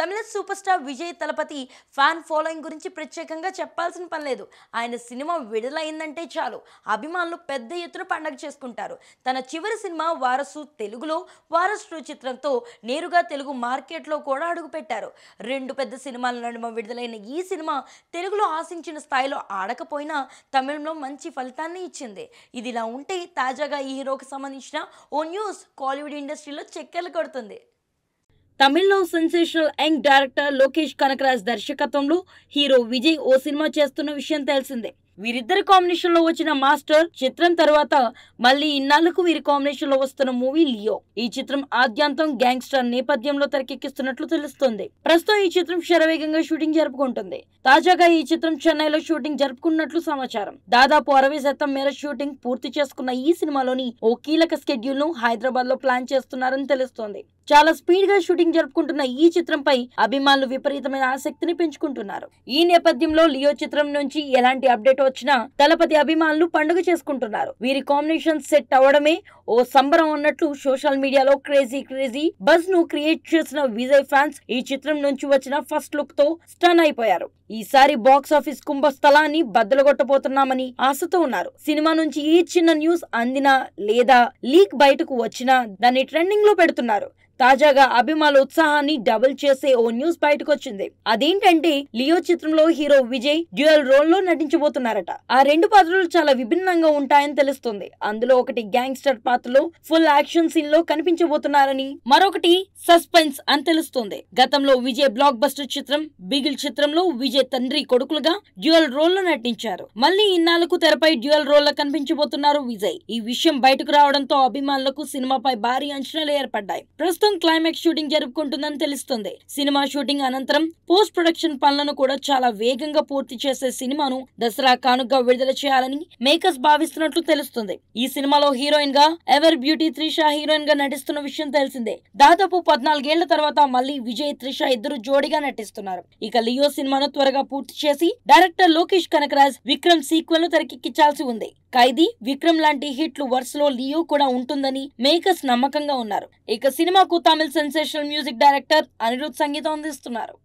తమిళ super star Vijay Thalapathy fan following గురించి ప్రత్యేకంగా చెప్పాల్సిన పని లేదు ఆయన సినిమా విడుదలైందంటే చాలు అభిమానులు పెద్ద ఎత్తున పండగ చేసుకుంటారు తన చివరి సినిమా వారసు తెలుగులో వారసు చిత్రంతో నేరుగా తెలుగు మార్కెట్లో కూడా అడుగుపెట్టారు రెండు పెద్ద సినిమాల నడుమ విడుదలైన ఈ సినిమా తెలుగులో ఆశించిన స్థాయిలో ఆడకపోయినా తమిళంలో మంచి ఫలితాన్ని ఇచ్చింది ఇదిలా ఉంటే తాజాగా ఈ హీరోకి సంబంధించిన ఓ న్యూస్ కాలీవుడ్ ఇండస్ట్రీలో చక్కెర్లు కొడుతుంది తమిళ్లో sensational young director Lokesh Kanagaraj దర్శకత్వంలో హీరో విజయ్ ఓ సినిమా చేస్తున్న విషయం తెలిసిందే వీరిద్దరి కాంబినేషన్ లో వచ్చిన మాస్టర్ చిత్రం తర్వాత మళ్ళీ ఇన్నాళ్లకు వీరి కాంబినేషన్ లో వస్తున్న మూవీ లియో ఈ చిత్రం ఆద్యాంతం గ్యాంగ్స్టర్ నేపథ్యంలో తెరకెక్కిస్తున్నట్లు తెలుస్తోంది ప్రస్తుతం ఈ చిత్రం శరవేగంగా షూటింగ్ జరుపుకుంటుంది తాజాగా ఈ చిత్రం చెన్నైలో షూటింగ్ జరుపుకున్నట్లు సమాచారం దాదాపు అరవై శాతం మేర షూటింగ్ పూర్తి చేసుకున్న ఈ సినిమాలోని ఓ కీలక స్కెడ్యూల్ ను హైదరాబాద్ లో ప్లాన్ చేస్తున్నారని తెలుస్తోంది చాలా స్పీడ్ గా షూటింగ్ జరుపుకుంటున్న ఈ చిత్రంపై అభిమానులు విపరీతమైన ఆసక్తిని పెంచుకుంటున్నారు ఈ నేపథ్యంలో లియో చిత్రం నుంచి ఎలాంటి అప్డేట్ వచ్చినా దళపతి అభిమానులు పండుగ చేసుకుంటున్నారు వీరి కాంబినేషన్ సెట్ అవడమే ఓ సంబరం అన్నట్లు సోషల్ మీడియాలో క్రేజీ క్రేజీ బజ్ ను క్రియేట్ చేసిన విజయ్ ఫ్యాన్స్ ఈ చిత్రం నుంచి వచ్చిన ఫస్ట్ లుక్ తో స్టన్ అయిపోయారు ఈసారి బాక్స్ ఆఫీస్ కుంభ స్థలాన్ని బద్దలగొట్టబోతున్నామని ఆశతో ఉన్నారు సినిమా నుంచి ఏ చిన్న న్యూస్ అందినా లేదా లీక్ బయటకు వచ్చినా దాన్ని ట్రెండింగ్ లో పెడుతున్నారు తాజాగా అభిమానుల ఉత్సాహాన్ని డబుల్ చేసే ఓ న్యూస్ బయటకొచ్చింది అదేంటంటే లియో చిత్రంలో హీరో విజయ్ డ్యూయల్ రోల్ లో నటించబోతున్నారట ఆ రెండు పాత్రలు చాలా విభిన్నంగా ఉంటాయని తెలుస్తుంది అందులో ఒకటి గ్యాంగ్స్టర్ పాత్రలో ఫుల్ యాక్షన్ సీన్ లో కనిపించబోతున్నారని మరొకటి సస్పెన్స్ అని తెలుస్తుంది గతంలో విజయ్ బ్లాక్ బస్టర్ చిత్రం బిగిల్ చిత్రంలో విజయ్ తండ్రి కొడుకులుగా డ్యూయల్ రోల్ లో నటించారు మళ్ళీ ఇన్నాళ్లకు తెరపై డ్యూయల్ రోల్ లో కనిపించబోతున్నారు విజయ్ ఈ విషయం బయటకు రావడంతో అభిమానులకు సినిమాపై భారీ అంచనాలు ఏర్పడ్డాయి ప్రస్తుతం మొత్తం క్లైమాక్స్ షూటింగ్ జరుపుకుంటుందని తెలుస్తుంది సినిమా షూటింగ్ అనంతరం పోస్ట్ ప్రొడక్షన్ పనులను కూడా చాలా వేగంగా పూర్తి చేసే సినిమాను దసరా కానుక విడుదల చేయాలని మేకర్స్ భావిస్తున్నట్లు తెలుస్తుంది ఈ సినిమాలో హీరోయిన్ గా ఎవర్ బ్యూటీ త్రిష హీరోయిన్ గా నటిస్తున్న విషయం తెలిసిందే దాదాపు పద్నాలుగేళ్ల తర్వాత మళ్ళీ విజయ్ త్రిష ఇద్దరు జోడిగా నటిస్తున్నారు ఇక లియో సినిమాను త్వరగా పూర్తి చేసి డైరెక్టర్ లోకేష్ కనకరాజ్ విక్రమ్ సీక్వెల్ ను తెరకెక్కించాల్సి ఉంది ఖైదీ విక్రమ్ లాంటి హిట్లు వరుసలో లియో కూడా ఉంటుందని మేకర్స్ నమ్మకంగా ఉన్నారు ఇక సినిమాకు Tamil sensational music director Anirudh సంగీతం అందిస్తున్నారు